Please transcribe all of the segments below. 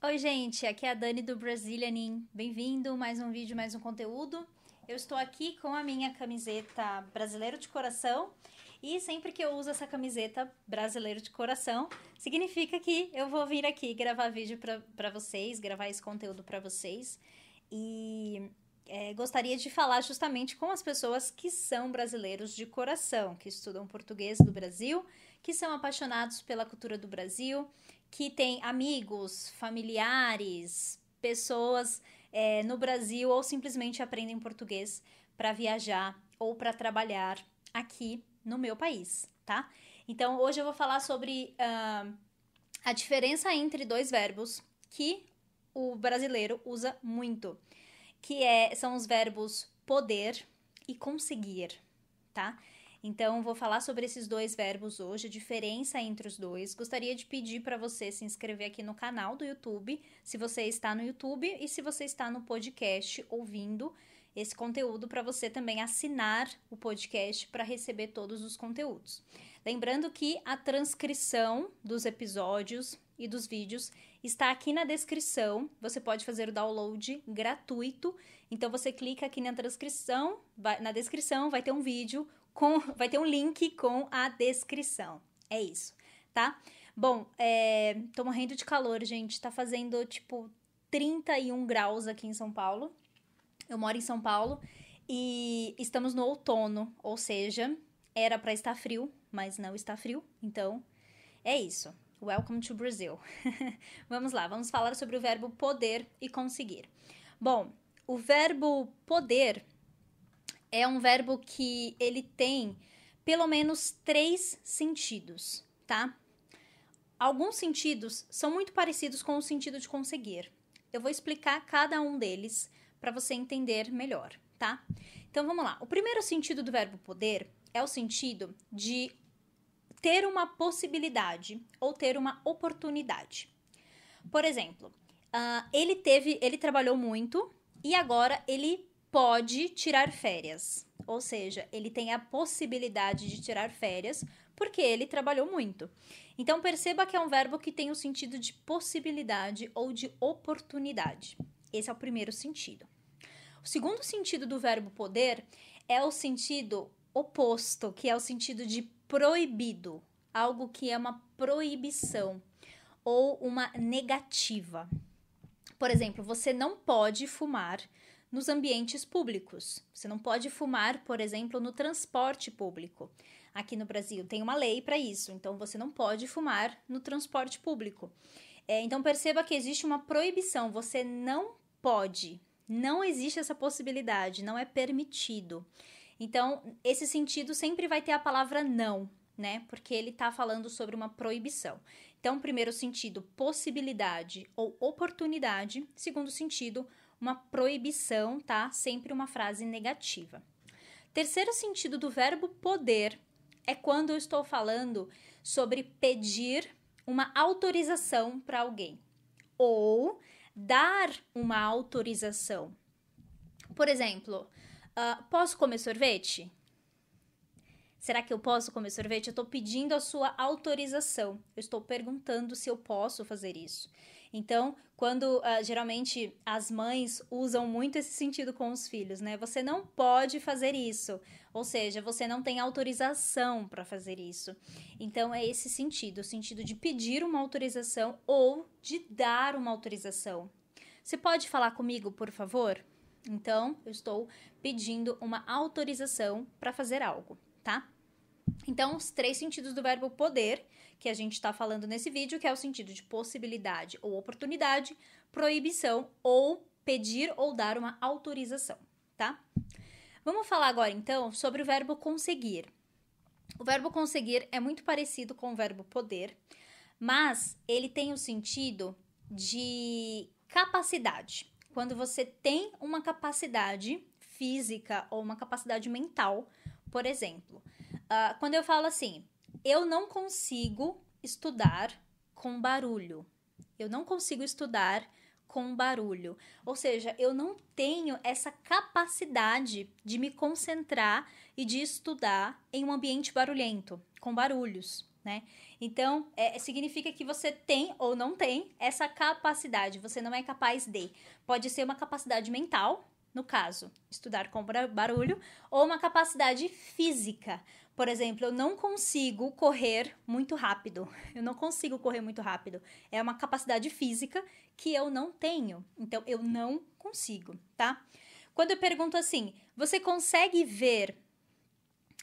Oi, gente, aqui é a Dani do Brasilianin. Bem-vindo, mais um vídeo, mais um conteúdo. Eu estou aqui com a minha camiseta Brasileiro de Coração e sempre que eu uso essa camiseta Brasileiro de Coração, significa que eu vou vir aqui gravar vídeo para vocês, gravar esse conteúdo para vocês e é, gostaria de falar justamente com as pessoas que são brasileiros de coração, que estudam português do Brasil que são apaixonados pela cultura do Brasil, que têm amigos, familiares, pessoas é, no Brasil ou simplesmente aprendem português para viajar ou para trabalhar aqui no meu país, tá? Então hoje eu vou falar sobre uh, a diferença entre dois verbos que o brasileiro usa muito, que é, são os verbos poder e conseguir, tá? Então, vou falar sobre esses dois verbos hoje, a diferença entre os dois. Gostaria de pedir para você se inscrever aqui no canal do YouTube, se você está no YouTube e se você está no podcast ouvindo esse conteúdo para você também assinar o podcast para receber todos os conteúdos. Lembrando que a transcrição dos episódios e dos vídeos está aqui na descrição. Você pode fazer o download gratuito. Então você clica aqui na transcrição, vai, na descrição vai ter um vídeo com, vai ter um link com a descrição. É isso, tá? Bom, é, tô morrendo de calor, gente. Tá fazendo tipo 31 graus aqui em São Paulo. Eu moro em São Paulo e estamos no outono, ou seja, era para estar frio, mas não está frio. Então, é isso. Welcome to Brazil. vamos lá, vamos falar sobre o verbo poder e conseguir. Bom, o verbo poder é um verbo que ele tem pelo menos três sentidos, tá? Alguns sentidos são muito parecidos com o sentido de conseguir. Eu vou explicar cada um deles para você entender melhor, tá? Então vamos lá. O primeiro sentido do verbo poder é o sentido de ter uma possibilidade ou ter uma oportunidade. Por exemplo, uh, ele teve, ele trabalhou muito e agora ele pode tirar férias. Ou seja, ele tem a possibilidade de tirar férias porque ele trabalhou muito. Então perceba que é um verbo que tem o um sentido de possibilidade ou de oportunidade. Esse é o primeiro sentido. O segundo sentido do verbo poder é o sentido oposto, que é o sentido de proibido, algo que é uma proibição ou uma negativa. Por exemplo, você não pode fumar nos ambientes públicos. Você não pode fumar, por exemplo, no transporte público. Aqui no Brasil tem uma lei para isso, então você não pode fumar no transporte público. É, então perceba que existe uma proibição, você não pode, não existe essa possibilidade, não é permitido. Então, esse sentido sempre vai ter a palavra não, né? Porque ele está falando sobre uma proibição. Então, primeiro sentido, possibilidade ou oportunidade. Segundo sentido, uma proibição, tá? Sempre uma frase negativa. Terceiro sentido do verbo poder é quando eu estou falando sobre pedir uma autorização para alguém ou dar uma autorização. Por exemplo, uh, posso comer sorvete? Será que eu posso comer sorvete? Eu estou pedindo a sua autorização. Eu estou perguntando se eu posso fazer isso. Então, quando uh, geralmente as mães usam muito esse sentido com os filhos, né? Você não pode fazer isso, ou seja, você não tem autorização para fazer isso. Então, é esse sentido, o sentido de pedir uma autorização ou de dar uma autorização. Você pode falar comigo, por favor? Então, eu estou pedindo uma autorização para fazer algo, tá? Então, os três sentidos do verbo poder, que a gente está falando nesse vídeo, que é o sentido de possibilidade ou oportunidade, proibição ou pedir ou dar uma autorização, tá? Vamos falar agora então sobre o verbo conseguir. O verbo conseguir é muito parecido com o verbo poder, mas ele tem o sentido de capacidade. Quando você tem uma capacidade física ou uma capacidade mental por exemplo, uh, quando eu falo assim, eu não consigo estudar com barulho. Eu não consigo estudar com barulho. Ou seja, eu não tenho essa capacidade de me concentrar e de estudar em um ambiente barulhento, com barulhos, né? Então, é, significa que você tem ou não tem essa capacidade, você não é capaz de. Pode ser uma capacidade mental, no caso, estudar com barulho, ou uma capacidade física. Por exemplo, eu não consigo correr muito rápido. Eu não consigo correr muito rápido. É uma capacidade física que eu não tenho. Então, eu não consigo, tá? Quando eu pergunto assim, você consegue ver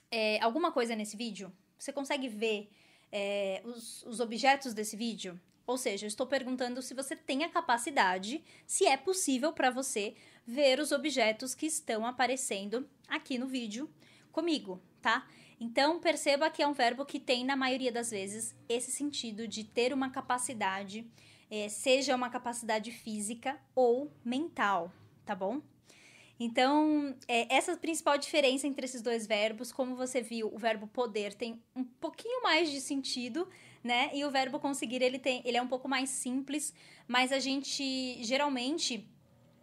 é, alguma coisa nesse vídeo? Você consegue ver é, os, os objetos desse vídeo? Ou seja, eu estou perguntando se você tem a capacidade, se é possível para você ver os objetos que estão aparecendo aqui no vídeo comigo, tá? Então, perceba que é um verbo que tem, na maioria das vezes, esse sentido de ter uma capacidade, eh, seja uma capacidade física ou mental, tá bom? Então, é, essa principal diferença entre esses dois verbos, como você viu, o verbo poder tem um pouquinho mais de sentido, né? E o verbo conseguir, ele, tem, ele é um pouco mais simples, mas a gente geralmente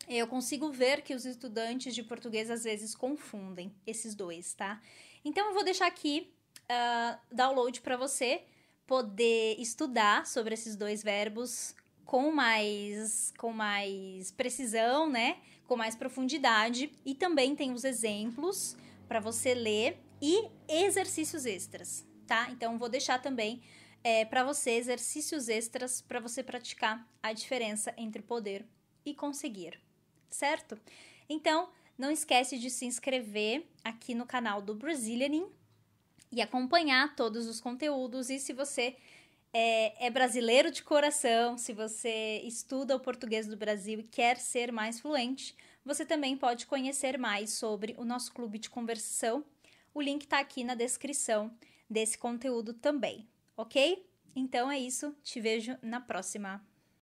eu consigo ver que os estudantes de português às vezes confundem esses dois, tá? Então eu vou deixar aqui uh, download para você poder estudar sobre esses dois verbos, com mais, com mais precisão, né? Com mais profundidade. E também tem os exemplos para você ler e exercícios extras, tá? Então, vou deixar também é, para você exercícios extras para você praticar a diferença entre poder e conseguir, certo? Então, não esquece de se inscrever aqui no canal do Brazilianin e acompanhar todos os conteúdos. E se você é, é, brasileiro de coração, se você estuda o português do Brasil e quer ser mais fluente, você também pode conhecer mais sobre o nosso clube de conversação. O link está aqui na descrição desse conteúdo também, ok? Então é isso, te vejo na próxima.